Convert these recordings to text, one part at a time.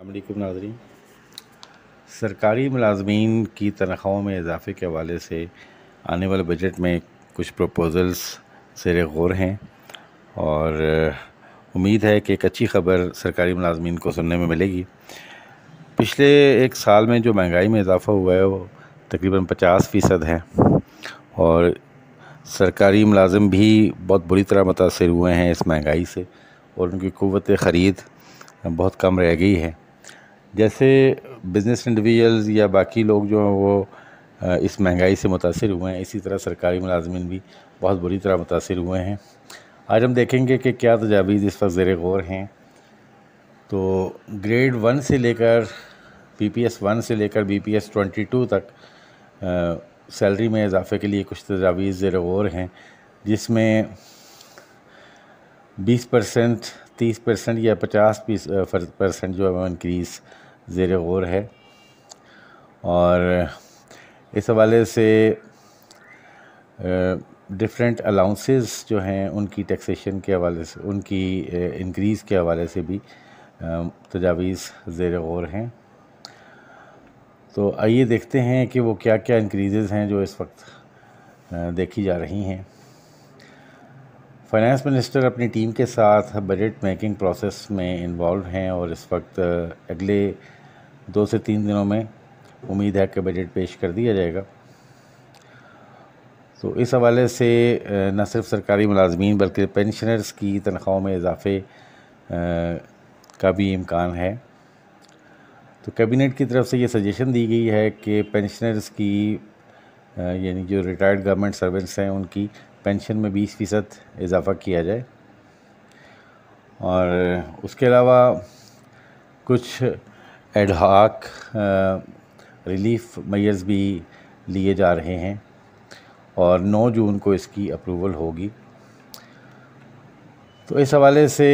अलकुम नाजरी सरकारी मुलाजमीन की तनख्वाहों में इजाफे के हवाले से आने वाले बजट में कुछ प्रपोज़ल्स सर गौर हैं और उम्मीद है कि एक अच्छी खबर सरकारी मुलाजमीन को सुनने में मिलेगी पिछले एक साल में जो महंगाई में इजाफा हुआ है वो तकरीबन पचास फ़ीसद है और सरकारी मुलाजम भी बहुत बुरी तरह मुतासर हुए हैं इस महंगाई से और उनकी क़वत ख़रीद बहुत कम रह गई है जैसे बिज़नेस इंडिविजुअल्स या बाकी लोग जो हैं वो इस महंगाई से मुतासर हुए हैं इसी तरह सरकारी मुलाजमिन भी बहुत बुरी तरह मुतासर हुए हैं आज हम देखेंगे कि क्या तजावीज़ इस वक्त ज़र गौर हैं तो ग्रेड वन से लेकर पी पी एस वन से लेकर B P S twenty two तक आ, सैलरी में इजाफ़े के लिए कुछ तजावीज़ ज़े गौर हैं जिसमें बीस परसेंट तीस परसेंट या पचास परसेंट जो है वो इनक्रीज़ ज़ेर गौर है और इस हवाले से डिफरेंट अलाउंसेस जो हैं उनकी टैक्सेशन के हवाले से उनकी इंक्रीज़ के हवाले से भी तजावीज़ ज़ेर गौर हैं तो आइए देखते हैं कि वो क्या क्या इंक्रीज़ हैं जो इस वक्त देखी जा रही हैं फाइनेंस मिनिस्टर अपनी टीम के साथ बजट मेकिंग प्रोसेस में इन्वॉल्व हैं और इस वक्त अगले दो से तीन दिनों में उम्मीद है कि बजट पेश कर दिया जाएगा तो इस हवाले से न सिर्फ सरकारी मुलाजमीन बल्कि पेंशनर्स की तनख्वाहों में इजाफे का भी इम्कान है तो कैबिनेट की तरफ से ये सजेशन दी गई है कि पेंशनर्स की यानी जो रिटायर्ड गवर्नमेंट सर्वेंट्स हैं उनकी पेंशन में बीस फ़ीसद इजाफ़ा किया जाए और उसके अलावा कुछ एडहाक रिलीफ मैयर्स भी लिए जा रहे हैं और 9 जून को इसकी अप्रूवल होगी तो इस हवाले से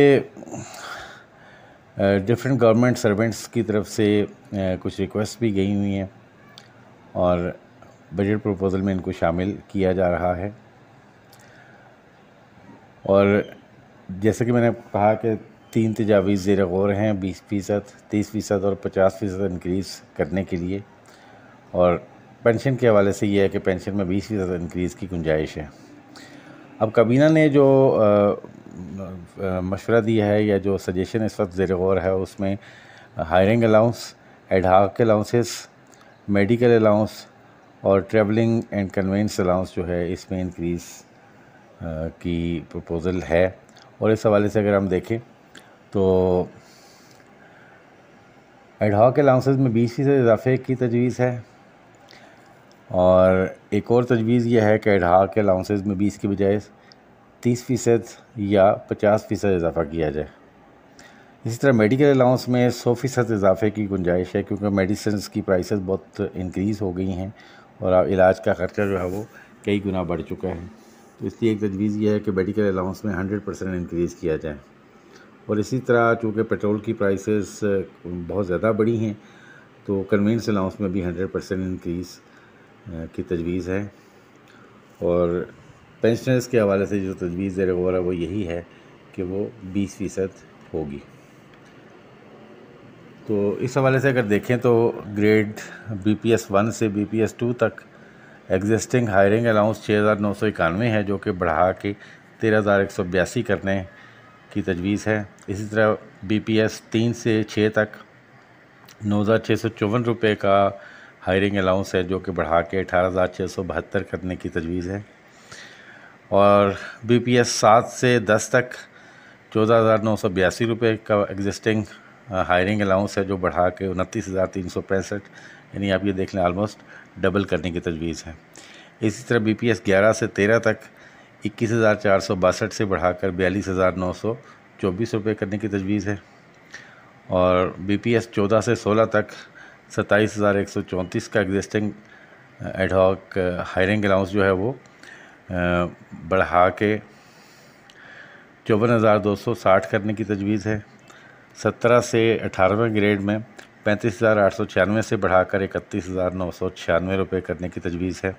डिफरेंट गवर्नमेंट सर्वेंट्स की तरफ से कुछ रिक्वेस्ट भी गई हुई हैं और बजट प्रपोज़ल में इनको शामिल किया जा रहा है और जैसे कि मैंने कहा कि तीन तजावीज़ ज़ेर गौर हैं बीस फ़ीसद तीस फ़ीसद और पचास फ़ीसद इनक्रीज़ करने के लिए और पेंशन के हवाले से यह है कि पेंशन में बीस फ़ीसद इनक्रीज़ की गुंजाइश है अब कबीना ने जो मशवरा दिया है या जो सजेशन इस वक्त ज़ेर गौर है उसमें hiring allowance ad hoc allowances medical allowance और ट्रेवलिंग एंड कन्वेंस अलाउंस जो है इसमें इंक्रीज़ की प्रपोज़ल है और इस हवाले से अगर हम देखें तो एडहॉक अलाउंसेस में बीस फीसद इजाफे की तजवीज़ है और एक और तजवीज़ यह है कि एडहॉक अलाउंसेज़ में बीस के बजाय तीस फ़ीसद या पचास फ़ीसद इजाफ़ा किया जाए इसी तरह मेडिकल अलाउंस में सौ फ़ीसद इजाफे की गुंजाइश है क्योंकि मेडिसिन की प्राइसेस बहुत इंक्रीज़ हो गई हैं और इलाज का ख़र्चा जो है वो कई गुना बढ़ चुका है तो इसलिए एक तजवीज़ यह है कि मेडिकल अलाउंस में हंड्रेड परसेंट इनक्रीज़ किया जाए और इसी तरह चूँकि पेट्रोल की प्राइसेस बहुत ज़्यादा बढ़ी हैं तो कन्वीनस अलाउंस में भी हंड्रेड परसेंट इनक्रीज़ की तजवीज़ है और पेंशनर्स के हवाले से जो तजवीज़ है वगैरह वो यही है कि वो बीस फ़ीसद होगी तो इस हवाले से अगर देखें तो grade B P S one से बी पी एस टू तक एग्जिस्टिंग हायरिंग अलाउंस छः हज़ार नौ सौ इक्यानवे है जो कि बढ़ा के तेरह हज़ार एक सौ बयासी करने की तजवीज़ है इसी तरह बी पी एस तीन से छः तक नौ हज़ार छः सौ चौवन रुपये का हायरिंग अलाउंस है जो कि बढ़ा के अठारह हज़ार छः सौ बहत्तर करने की तजवीज़ है और बी पी एस सात से दस तक चौदह हज़ार नौ सौ बयासी रुपये का एग्जिस्टिंग हायरिंग अलाउंस है जो बढ़ा के उनतीस हज़ार तीन सौ पैंसठ यानी आप ये देख लें ऑलमोस्ट डबल करने की तजवीज़ है इसी तरह बी पी एस ग्यारह से तेरह तक इक्कीस हज़ार चार सौ बासठ से बढ़ाकर बयालीस हज़ार नौ सौ चौबीस रुपये करने की तजवीज़ है और बी पी एस चौदह से सोलह तक सत्ताईस हज़ार एक सौ चौंतीस का एग्जिस्टिंग एडहॉक हायरिंग अलाउंस जो है वो बढ़ा के चौवन हज़ार दो सौ साठ करने की तजवीज़ है सत्रह से अठारहवें ग्रेड में पैंतीस हज़ार आठ सौ छियानवे से बढ़ाकर इकतीस हज़ार नौ सौ छियानवे रुपये करने की तजवीज़ है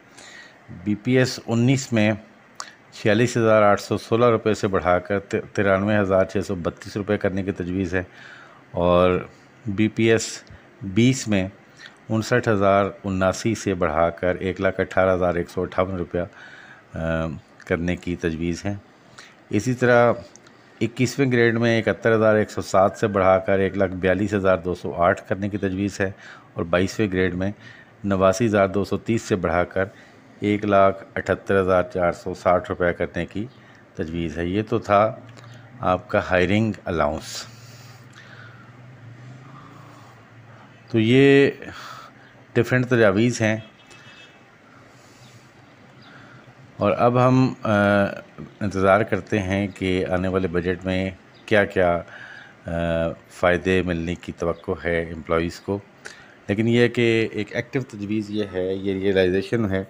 बी पी एस उन्नीस में छियालीस हज़ार आठ सौ सोलह रुपये से बढ़ाकर तिरानवे हज़ार छः सौ बत्तीस रुपये करने की तजवीज़ है और बी पी एस बीस में उनसठ हज़ार उन्नासी से बढ़ाकर एक लाख अट्ठारह हज़ार एक सौ अट्ठावन रुपया करने की तजवीज़ है इसी तरह इक्कीसवें ग्रेड में इकहत्तर हज़ार एक सौ सात से बढ़ाकर एक लाख बयालीस हज़ार दो सौ आठ करने की तजवीज़ है और बाईसवें ग्रेड में नवासी हज़ार दो सौ तीस से बढ़ाकर एक लाख अठहत्तर हज़ार चार सौ साठ रुपये करने की तजवीज़ है ये तो था आपका हायरिंग अलाउंस तो ये डिफरेंट तजावीज़ हैं और अब हम इंतज़ार करते हैं कि आने वाले बजट में क्या क्या फ़ायदे मिलने की तो है एम्प्लॉज़ को लेकिन यह कि एक एक्टिव तजवीज़ ये है ये रियलाइजेशन है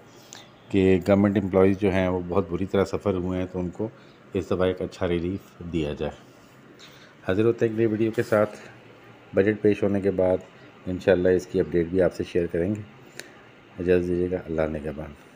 कि गवर्नमेंट एम्प्लॉज़ जो हैं वो बहुत बुरी तरह सफ़र हुए हैं तो उनको इस दफ़ा एक अच्छा रिलीफ दिया जाए हाजिर होते हैं वीडियो के साथ बजट पेश होने के बाद इन इसकी अपडेट भी आपसे शेयर करेंगे इजाज़त दीजिएगा अल्लाह ने